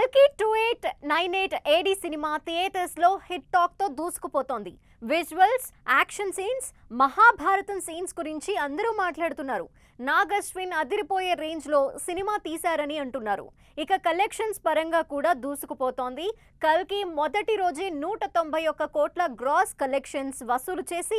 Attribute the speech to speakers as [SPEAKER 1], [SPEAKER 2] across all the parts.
[SPEAKER 1] కల్కి two eight nine eight AD cinema థియేటర్స్లో hit టాక్తో దూసుకుపోతోంది visuals action scenes Mahabharatam scenes గురించి అందరూ మాట్లాడుతున్నారు నాగ్ అశ్విన్ అదిరిపోయే రేంజ్లో సినిమా తీశారని అంటున్నారు ఇక కలెక్షన్స్ పరంగా కూడా దూసుకుపోతోంది కల్కి మొదటి రోజే నూట తొంభై ఒక్క కోట్ల గ్రాస్ కలెక్షన్స్ వసూలు చేసి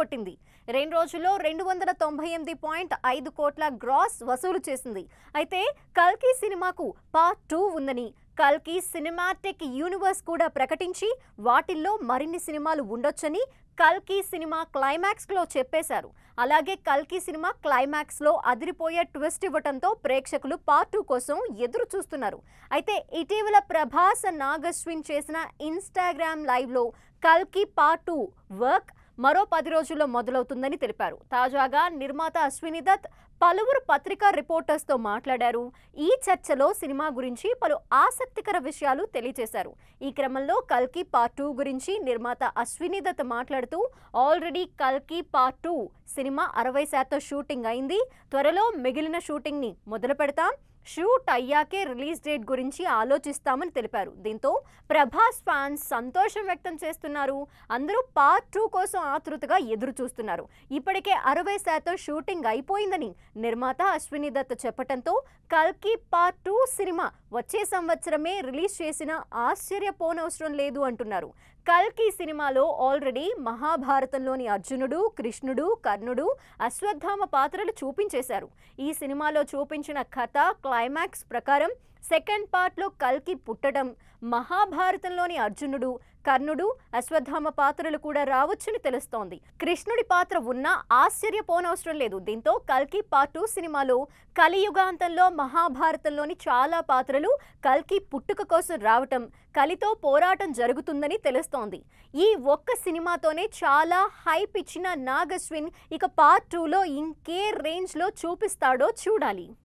[SPEAKER 1] కొట్టింది రెండు రోజుల్లో రెండు వందల తొంభై ఎనిమిది పాయింట్ ఐదు కోట్ల గ్రాస్ వసూలు చేసింది అయితే కల్కి సినిమాకు పార్ట్ టూ ఉందని కల్కి సినిమాటిక్ యూనివర్స్ కూడా ప్రకటించి వాటిల్లో మరిన్ని సినిమాలు ఉండొచ్చని కల్కి సినిమా క్లైమాక్స్లో చెప్పేశారు అలాగే కల్కి సినిమా క్లైమాక్స్లో అదిరిపోయే ట్విస్ట్ ఇవ్వటంతో ప్రేక్షకులు పార్ట్ టూ కోసం ఎదురు చూస్తున్నారు అయితే ఇటీవల ప్రభాస్ నాగశ్విన్ చేసిన ఇన్స్టాగ్రామ్ లైవ్లో కల్కి పార్ట్ టూ వర్క్ మరో పది రోజుల్లో మొదలవుతుందని తెలిపారు తాజాగా నిర్మాత అశ్విని దత్ పలువురు పత్రికా రిపోర్టర్స్తో మాట్లాడారు ఈ చర్చలో సినిమా గురించి పలు ఆసక్తికర విషయాలు తెలియజేశారు ఈ క్రమంలో కల్కి పార్ట్ టూ గురించి నిర్మాత అశ్విని దత్ మాట్లాడుతూ ఆల్రెడీ కల్కి పార్ట్ టూ సినిమా అరవై శాతం షూటింగ్ అయింది త్వరలో మిగిలిన షూటింగ్ని మొదలు పెడతాం షూట్ అయ్యాకే రిలీజ్ డేట్ గురించి ఆలోచిస్తామని తెలిపారు దీంతో ప్రభాస్ ఫ్యాన్స్ సంతోషం వ్యక్తం చేస్తున్నారు అందరూ పార్ట్ టూ కోసం ఆతృతగా ఎదురు చూస్తున్నారు ఇప్పటికే అరవై శాతం షూటింగ్ అయిపోయిందని నిర్మాత అశ్విని దత్త చెప్పటంతో కల్కి పార్ట్ టూ సినిమా వచ్చే సంవత్సరమే రిలీజ్ చేసిన ఆశ్చర్యపోనవసరం లేదు అంటున్నారు కల్కి సినిమాలో ఆల్రెడీ మహాభారతంలోని అర్జునుడు కృష్ణుడు కర్ణుడు అశ్వత్థామ పాత్రలు చూపించేశారు ఈ సినిమాలో చూపించిన కథ క్లైమాక్స్ ప్రకారం సెకండ్ పార్ట్లో కల్కి పుట్టడం మహాభారతంలోని అర్జునుడు కర్ణుడు అశ్వత్థామ పాత్రలు కూడా రావచ్చని తెలుస్తోంది కృష్ణుడి పాత్ర ఉన్నా ఆశ్చర్యపోనవసరం లేదు దీంతో కల్కి పార్ట్ టూ సినిమాలో కలియుగాంతంలో మహాభారతంలోని చాలా పాత్రలు కల్కి పుట్టుక కోసం రావటం కలితో పోరాటం జరుగుతుందని తెలుస్తోంది ఈ ఒక్క సినిమాతోనే చాలా హైప్ ఇచ్చిన నాగశ్విన్ ఇక పార్ట్ టూలో ఇంకే రేంజ్లో చూపిస్తాడో చూడాలి